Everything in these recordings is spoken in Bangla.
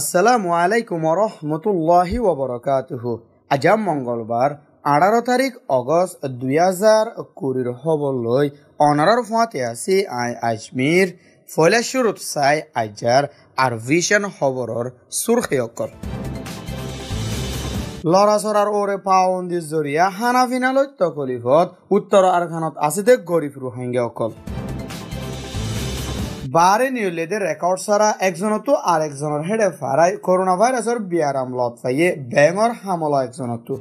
আসসালামু আলাইকুম রহমতুল্লাহি ওবরকাতুহ আজ মঙ্গলবার আঠারো তারিখ অগস্ট দুই হাজার কুড়ির হবলৈ অনারর ফুঁয়াতে আছি আই আজমির ফলেশ্বরূপ সাই আইজার আর ভিশন হবরর সুরখিয়কর লৰা চৰাৰ ওৰে পাৱন্দিৰ জৰিয়া হানাফিনালত্য কলিহত উত্তৰ আৰখানত আছে দে গৰীব অকল বারে নিউলেদে রেকর্ড সারা তো আর একজনের হেডে ফারাই করোনা ভাইরাসের বিয়ারাম লত পাইয়ে ব্যাঙর হামলা একজনতো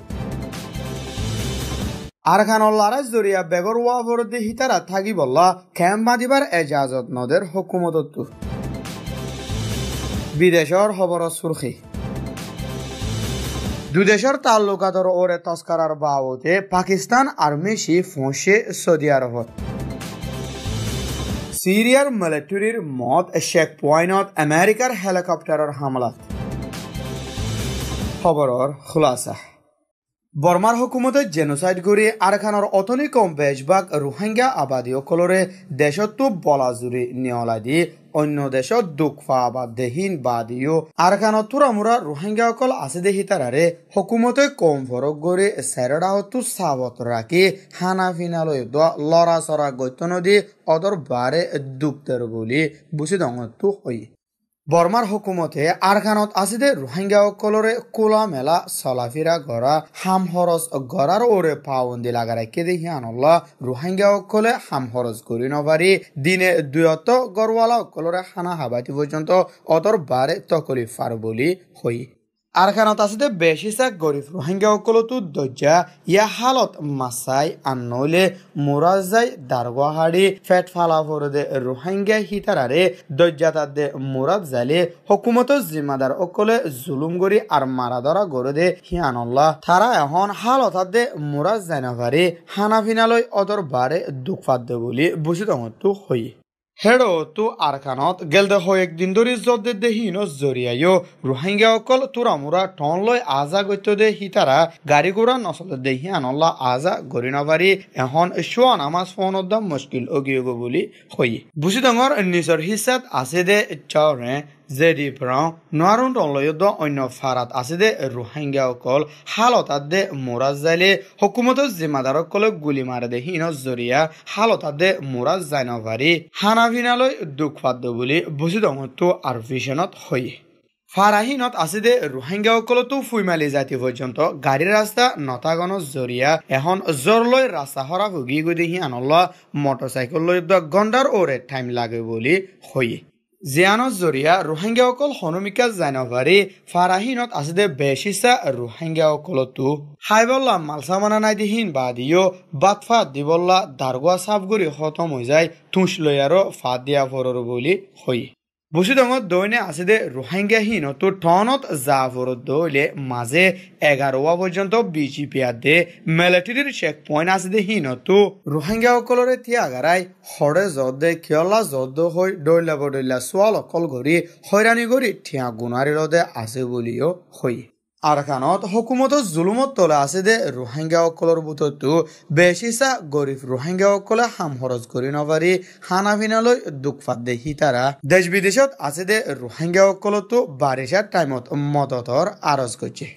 আর বেগর হিতারা থাকি বাঁধিবার এজাজত নদের হকুমতত্ব বিদেশর খবর সুরখি দুদেশৰ তালুকাতৰ ওৰে তস্কৰাৰ বাবতে পাকিস্তান আৰ্মী চিফ ফোঁসে সৌদি আরব সিরিয়ার মিলিটারির মত শেখ পয়নত আমেরিকার হেলিকপ্টারের হামলা খবরের খুলাসা বর্মার হকুমতে জেনোসাইড কৰি আৰখানৰ অতনি কম বেছভাগ ৰোহিংগা আবাদীসকলৰে দেশতো বলাজুৰি নিয়লাই দি অন্য দেশত দুখ আবাদ বা দেহীন বা দিও আৰখানত থোৰামোৰা অকল আছে দেহি তাৰাৰে হকুমতে কম ফরক কৰি চেৰাডাহতো চাবত ৰাখি খানা ফিনালৈ লৰা চৰা গৈতন দি অদৰ বাৰে দুখ তেৰ বুলি বুজি ডঙতো হয় বৰ্মাৰ হকুমতে আরখানত আছে দে রোহিঙ্গা সকলরে কোলা মেলা চলা ফিরা গড়া হাম হরস গড়ার ওরে পাওন দি লাগারে কে দে রোহিঙ্গা সকলে হাম হরস করি নভারি দিনে দুয়ত গরওয়ালা সকলরে হানা হাবাতি পৰ্যন্ত অতৰ বাৰে তকলি ফাৰ বলি হই আৰখানত আছে বেছি চাক গৰিব ৰোহিংগা সকলতো দৰ্জা ইয়াৰ হালত মাছাই আনলে মোৰাজাই দাৰগাহাৰী ফেট ফালা ভৰদে ৰোহিংগা সীতাৰাৰে দৰ্জা তাতে মোৰাব জালে হকুমতৰ জিম্মাদাৰ অকলে জুলুম গৰি আৰু মাৰা ধৰা গৰু দে হিয়ানল্লা থাৰা এখন হালত তাতে মোৰাজ জানে পাৰি হানা ফিনালৈ অদৰ বাৰে দুখ ফাদ বুলি বুজি দোটো হয়েই হেড় তো আরখানত গেলদে হয়েক দিন ধরে জদ্দে দেহীন জরিয়াইও রোহিঙ্গা অকল তুরামুরা টন লয় আজা গত্য দে হিতারা গাড়ি ঘোড়া নচলে দেহি আনল্লা আজা গরিনাবারি এখন শোয়ান আমাজ ফোন মুশকিল অগিয়গ বলে হই বুঝি ডর নিজের হিসাব আছে দে জেডি প্ৰ নোৱাৰোঁ তলয়ত অন্য ফাৰাত আছে দে ৰোহিংগাসকল হালতাত দে মোৰাজ যাইলে হুকুমতৰ জিম্মাদাৰসকলক গুলী মাৰে দে সিহঁত জৰিয়া হালতাত দে মোৰাজ জানিব পাৰি হানাভিনালৈ দুখ পাত বুলি বুজি দঙতো আৰু ভিছনত হয়ে ফাৰাহীনত আছে দে ৰোহিংগাসকলতো ফুইমালি জাতি পৰ্যন্ত গাড়ীৰ ৰাস্তা নতাগনৰ জৰিয়া এখন জ্বৰলৈ ৰাস্তা সৰা ভুগি গৈ দে সি আনলোৱা মটৰচাইকেললৈ গণ্ডাৰ ওৰে টাইম লাগে বুলি হয়ে জিয়ানত জৰিয়া ৰোহিংগীয়াসকল সনমিকা জানুৱাৰী ফাৰাহীনত আছে দে বেচিচা ৰোহিংগীয়াসকলতো হাইবল্লা মালচামানা নাই বা দিও বাটফা দিবল্লা দাৰগোৱা চাফগুৰি খতম হৈ যায় থুঁচ লৈ আৰু ফাট দিয়া ফৰৰ বুলি হয় বসুদঙত দৈনে আছে দে রোহিঙ্গাহীন টনত যা জাফর দৈলে মাঝে এগারোয়া পর্যন্ত বিজেপি দে মিলিটারির চেক পয়েন্ট আছে দে হীন তো রোহিঙ্গা থিয়া ত্যাগারাই হরে জদ দে কিয়লা জদ হৈ দৈলা বডৈলা সোয়াল অকল ঘড়ি হৈরানি ঘড়ি ঠিয়া গুণারী রদে আছে বলিও হয়ে আরকানত হকুমত জুলুমত তলে আছে দে বেশি চা বেছিচা রোহিঙ্গা সকলে হাম খৰচ কৰি নপাৰি খানা পিনালৈ দুখ দেখি তারা দেশ বিদেশত আছে দে সকলতো বাৰিষাৰ টাইমত মদতৰ আৰজ করছে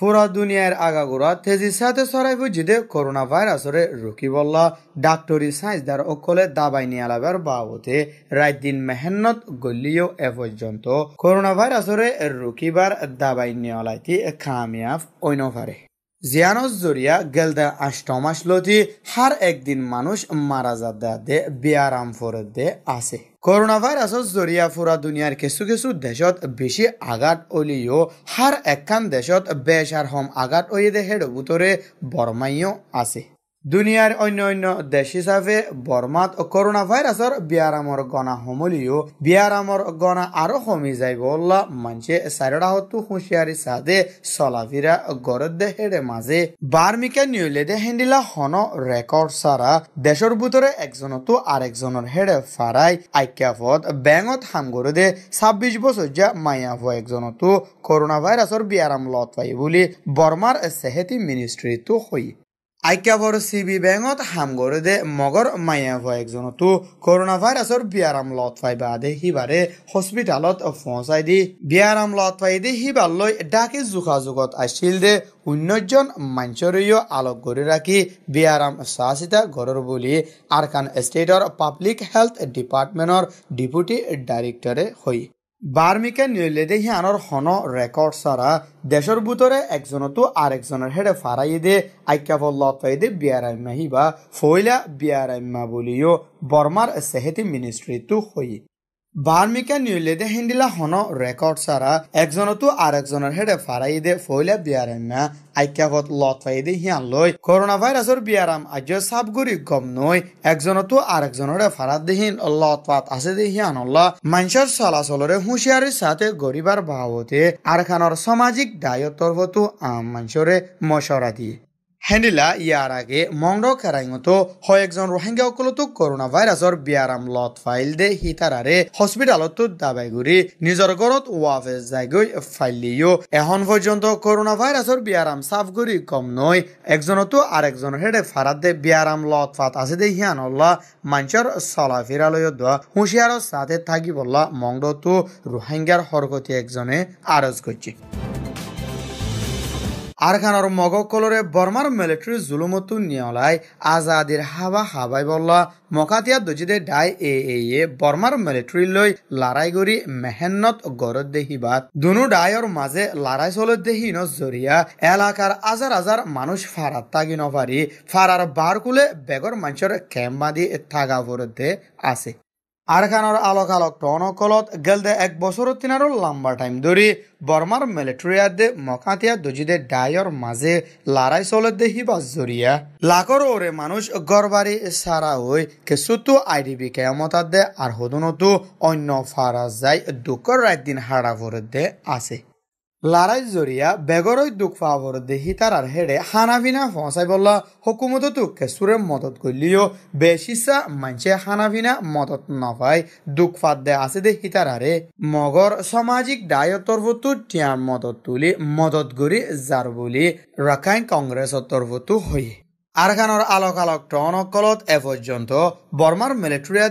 পুরা দুনিয়ার আগাগোড়া তেজি সাথে সরাই বুঝিদে করোনা ভাইরাসরে রকিবল্লা ডাক্তরি সাইন্সদার অকলে দাবাই নিয়ালাবার বাবতে রাত দিন মেহনত গলিও এ পর্যন্ত করোনা ভাইরাসরে রুকিবার দাবাই নিয়ালাইতি কামিয়াব অন্য পারে জিয়ানস জরিয়া গেলদে আষ্টমাস লতি হার একদিন মানুষ মারা যা দে দে বেয়ারাম দে আছে করোনা ভাইরাসত জরিয়া ফুরা দুনিয়ার কিছু কিছু দেশত বেশি আঘাত অলিও হার একখান দেশত বেশ হম আঘাত অই দেহের বুতরে বরমাইও আছে দুনিয়াৰ অন্য অন্য দেশ হিচাপে বৰ্মাত কৰোণা ভাইৰাছৰ ব্যায়ামৰ গণা সমলিও ব্যায়ামৰ গণা আৰু সমি যাই গল্লা মঞ্চে চাৰিডাহতো হুঁচিয়াৰী চাদে চলাফিৰা গৰত দেহেৰে মাজে বাৰ্মিকে নিউলে দে হেন্দিলা হন ৰেকৰ্ড চাৰা দেশৰ বুটৰে একজনতো আৰু একজনৰ হেৰে ফাৰাই আখ্যাফত বেংত সামগুৰু দে ছাব্বিছ বছৰীয়া মায়াভ একজনতো কৰোণা ভাইৰাছৰ ব্যায়াম লত পাই বুলি বৰ্মাৰ চেহেতি মিনিষ্ট্ৰীটো হৈ আইকাবৰ চি বি বেংকত হামগৰে দে মগৰ মায়া একজনতো কৰোণা ভাইৰাছৰ বিয়াৰাম লতফাই বা দে সিবাৰে হস্পিটেলত ফচাই দি বিয়াৰাম লতফাই দি সিবাৰ লৈ ডাকে যোগাযোগত আছিল দে শূন্যজন মাঞ্চৰৈয় আলোক কৰি ৰাখি বিয়াৰাম চোৱা চিতা ঘৰৰ বুলি আৰখান ষ্টেটৰ পাব্লিক হেল্থ ডিপাৰ্টমেণ্টৰ ডিপুটি ডাইৰেক্টৰে হয় বাৰ্মিকে নিউলেদেহি আনৰ সন ৰেকৰ্ড চৰা দেশৰ বুটৰে একজনতো আৰ একজনৰ হেৰে ফাৰাই দে আক্যাভল্লে বিয়াৰাম্যা সি বা ফৈলা বিয়াৰাম্যা বুলিও বৰ্মাৰ চেহেতি মিনিষ্ট্ৰীটো হৈ বার্মিকা নিউলেদে হিন্দিলা হন রেকর্ড সারা একজনতো আর একজনের হেডে ফারাই দে ফইলে বিয়ারেন না আইক্যাগত লত দে হিয়ান লই করোনা ভাইরাসের বিয়ারাম আজ সাবগুরি গম নই একজনতো আর একজনের ফারাত দেহীন লত আছে দে হিয়ান ল মানুষের চলাচলরে হুঁশিয়ারির সাথে গরিবার ভাবতে আর খানোর সামাজিক দায়তর্ভতো আম মানুষরে মশরা দিয়ে হেন্ডিলা ইয়ার আগে মংডক হয় একজন রোহিঙ্গা সকলতো করোনা ভাইরাসর বিয়ারাম লত ফাইল দে হিতারারে হসপিটালতো দাবাই ঘুরি নিজের ঘরত ওয়াফেজ ফাইল ফাইলিও এখন পর্যন্ত করোনা ভাইরাসর বিয়ারাম সাফ ঘুরি কম নয় একজনতো আর একজন হেডে ফারাত দে বিয়ারাম লত ফাত আছে দে হিয়ান অল্লা মাঞ্চর চলা ফিরালয় দোয়া হুঁশিয়ারর সাথে থাকি বললা মংডতো রোহিঙ্গার হরকতি একজনে আরজ করছে আরকানর কলরে বর্মার মিলিটারি জুলুমতু নিয়লাই আজাদির হাবা হাবাই বল্লা মকাতিয়া দজিদে ডাই এ এ বর্মার মিলিটারি লৈ লড়াই গরি মেহেন্নত গরত দেহিবাত দুনু ডায়র মাঝে লড়াই চলত দেহি জরিয়া এলাকার হাজার হাজার মানুষ ফারাত তাগি নভারি ফারার বারকুলে বেগর মানুষের ক্যাম্প বাঁধি থাকা ভরতে আছে আৰখানৰ আলোক আলোক টনকলত গেলদে এক বছৰ তিনাৰ লম্বা টাইম ধৰি বর্মার মিলিটারিয়া দে মকাতিয়া দজিদে ডায়র মাঝে লড়াই চলে দে হিবাস জরিয়া লাখর ওরে মানুষ গরবারি সারা হই কিছুতো আইডিবি কেমতা দে আৰু হদনতো অন্য ফাৰাজ যাই দুকৰ ৰাত হাড়া ভৰে দে আছে লাৰাই জৰিয়া বেগৰৈ দুঃখ পাবৰ দেহি তার হেৰে খানা ভিনা ফসাই বলা হকুমতো তোকে চোৰে মদত কৰিলেও বেচিচা মানছে খানা মদত নাপায় দুঃখ ফাত দে আছে তার আরে মগৰ সামাজিক দায়তৰ তৰফতো টিয়া মদত তুলি মদত কৰি যাৰ বুলি ৰাখাইন কংগ্ৰেছৰ তৰফতো হয়ে আরগানোর আলোক আলোক টনকলত এ পর্যন্ত বর্মার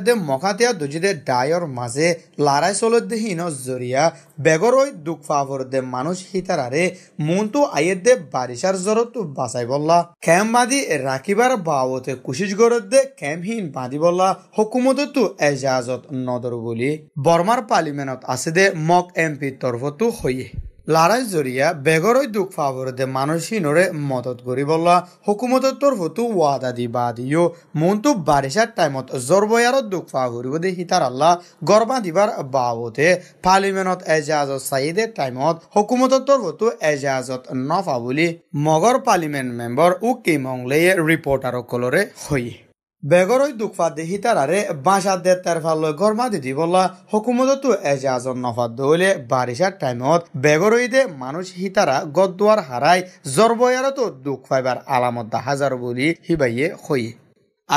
দে মকাতিয়া দুজিদে ডায়র মাঝে দে চলদ্দেহীন জরিয়া বেগরই দুঃখ ফাভর দে মানুষ হিতারারে মনটো আইয়ের দে বারিশার জরত বাঁচাই বললা ক্যাম বাঁধি রাখিবার বাবতে কুশিস গরত দে ক্যামহীন বাঁধি বললা হকুমত তু এজাজত নদর বলি বর্মার পার্লিমেন্টত আছে দে মক এমপির তরফতো হইয়ে লড়াই জরিয়া বেগরই দুঃখ পাবরদে মানুষী নরে মদত করি বললা হুকুমতর তরফতু ওয়াদা দি বা দিও মনতু বারিশার টাইমত জরবয়ার দুঃখ পাবরিব দে হিতার আল্লাহ গর্বা দিবার বাবতে পার্লিমেন্ট এজাজ সাইদের টাইমত হুকুমতর তরফতু এজাজত নফা বলি মগর পার্লিমেন্ট মেম্বর উকি মংলে রিপোর্টার কলরে হই বেগৰৈ দুখফা দে সীতাৰাৰে বাঁচাত দে তেৰফালৈ গৰমা দি দিবলা হুকুমতো এজাজন নফাত দৌলে বাৰিষাৰ টাইমত বেগৰৈ দে মানুহ গদ দুৱাৰ হাৰাই জৰ্বয়াৰতো দুখ পাইবাৰ আলামত দাহাজাৰ বুলি সিবাইয়ে কয়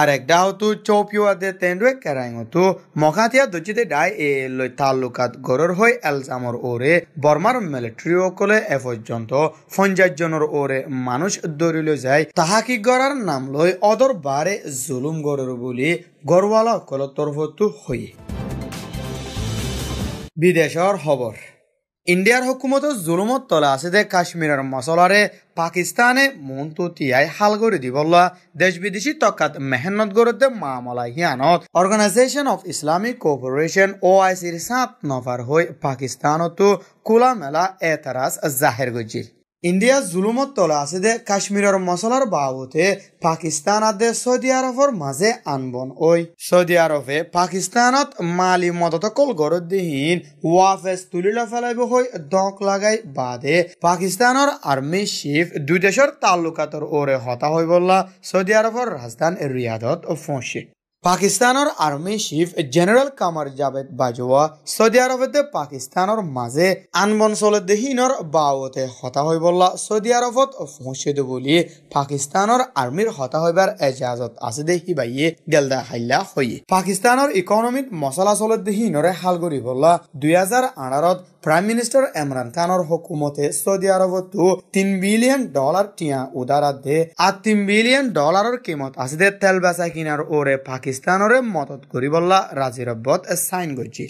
আর একটা হতো চৌপিওয়া দে তেন্ডুয়ে কেরাইং হতো মখাতিয়া দুচিতে ডাই এ লই তালুকাত গরর হই এলজামর ওরে বর্মার মিলিটারি অকলে এপর্যন্ত ফঞ্জার জনের ওরে মানুষ দরিল যায় তাহাকি গড়ার নাম লই অদর বারে জুলুম গড়র বলি গড়ওয়ালা অকল তরফতু হই বিদেশর খবর ইণ্ডিয়াৰ হুকুমতৰ জুলুমত তলা আছে যে কাশ্মীৰৰ মচলাৰে পাকিস্তানে মনটো তিয়াই হাল কৰি দিব লোৱা দেশ বিদেশী টকাত মেহনত গড়তে মামলাই হিয়ানত organisation of Islamic cooperation O' I চিৰ চাপ নভাৰ হৈ পাকিস্তানতো কোলা মেলা এটা এতৰাজ জাহেৰ গৈছিল ইন্ডিয়া জুলুমত তলা আছে দে কাশ্মীরের মশলার বাবতে পাকিস্তান আদে সৌদি আরবের মাঝে আনবন ওই সৌদি আরবে পাকিস্তানত মালি মদত কল গরত দিহীন ওয়াফেজ তুলি ফেলাইব হই দক লাগাই বাদে পাকিস্তানের আর্মি চিফ দুই দেশের তালুকাতর ওরে হতা হই বললা সৌদি আরবের রাজধানী রিয়াদত ফসে পাকিস্তানৰ army chief general Qamar Javed Bajwa Saudi আৰৱতে পাকিস্তানৰ মাজে আন অঞ্চলত দেহিনৰ বাওতে হতা হৈ বলা চৌদি আৰৱত পহুচিদ বুলি পাকিস্তানৰ আৰ্মীৰ হতা হৈবাৰ এজাজত আছে দেখি বাইয়ে গেলদা হাল্লা হৈ পাকিস্তানৰ ইকনমিক মচলাচলত দেহিনৰে শালগুৰি বলা দুহেজাৰ আণাৰত প্ৰাইম মিনিষ্টাৰ ইমৰান খানৰ হকুমতে চৌদি আৰৱতো তিনি বিলিয়ন ডলাৰ টিয়া উদাৰত দে আৰু তিনি বিলিয়ন ডলাৰৰ কিমত আছে দে তেল বেচা কিনাৰ ওৰে পাকিস্তান পাকিস্তানৰে মদত কৰিবলা ৰাজি ৰব্বত সাইন কৰিছিল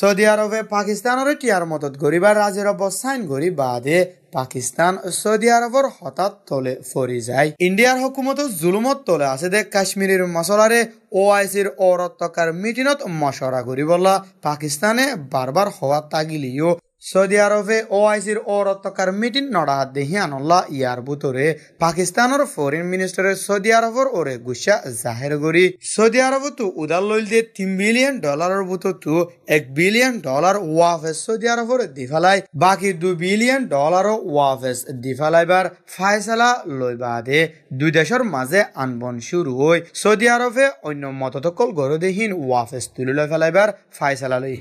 সৌদি আরবে পাকিস্তানৰে টিয়ার মদত করি বা ৰাজি ৰব্বত চাইন কৰি বাদে পাকিস্তান সৌদি আরবর হঠাৎ তলে ফরি যায় ইন্ডিয়ার হকুমত জুলুমত তলে আছে দে কাশ্মীরের মশলারে ও ওআইসির অরত্যকার মিটিনত মশরা করি বললা পাকিস্তানে বারবার হওয়া তাগিলিও সৌদি আরবে ওআইসির অরত্তকার মিটিং নডা হিয়ানুল্লাহ ইয়ার বুতরে পাকিস্তানের ফরেন মিনিস্টারের সৌদি আরবর ওরে গুসা জাহের গরি সৌদি আরব তো উদার লইল দিয়ে তিন বিলিয়ন ডলারের বুত তো এক বিলিয়ন ডলার ওয়াফেস সৌদি আরবর দিফালাই বাকি দু বিলিয়ন ডলারও ওয়াফেস দিফালাইবার ফায়সালা লই বাদে দুই দেশের মাঝে আনবন শুরু হই সৌদি আরবে অন্য মততকল গরদেহীন ওয়াফেস তুলিলে ফেলাইবার ফায়সালা লই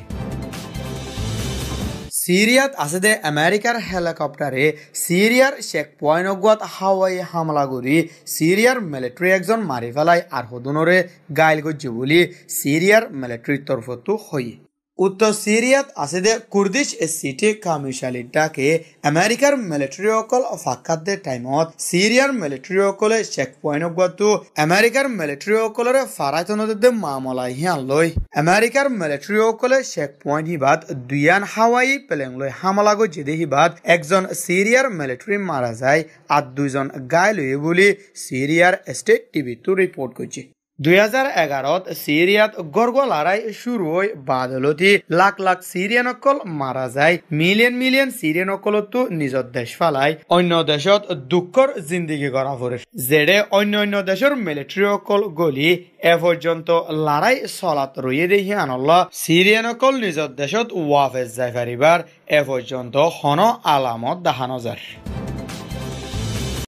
আছে দে আমেরিকার হেলিকপ্টারে সিরিয়ার চেক পয়েন্টগত হাওয়াই হামলা করি সিরিয়ার মিলিটারি একজন মারি ফেলায় আর সদনরে গাইল গজ্জি বলি সিরিয়ার মিলিটারির তরফতো হয় উত্তর সিরিয়াত আসাদে কুর্দিশ সিটি ডাকে আমেরিকার মিলিটারি অকল ফাঁকাদের টাইমত সিরিয়ার মিলিটারি অকলে চেক পয়েন্ট গত আমেরিকার মিলিটারি অকলরে ফারাইতনদে মামলা হিয়ান লই আমেরিকার মিলিটারি অকলে চেক পয়েন্ট হিবাদ দুয়ান হাওয়াই প্লেন লই হামলা গো যেদি হিবাদ একজন সিরিয়ার মিলিটারি মারা যায় আর দুইজন গায় লই বলে সিরিয়ার স্টেট টিভি তো রিপোর্ট করছে দুই হাজাৰ এঘাৰত চিৰিয়াত গৰ্গলাৰাই শুৰু হৈ বাদলতি লাখ লাখ অকল মাৰা যায় মিলিয়ন মিলিয়ন অকলতো নিজৰ দেশ ফালাই অন্য দেশত দুখৰ জিন্দগী কৰা পৰে যেনে অন্য অন্য দেশৰ মিলিটাৰীসকল গলি এ পৰ্যন্ত লাৰাই চলাত ৰৈয়ে দেখি আনল্লা অকল নিজৰ দেশত ৱাফেজ যাই পাৰিবাৰ এ পৰ্যন্ত সন আলামত দেখানো যায়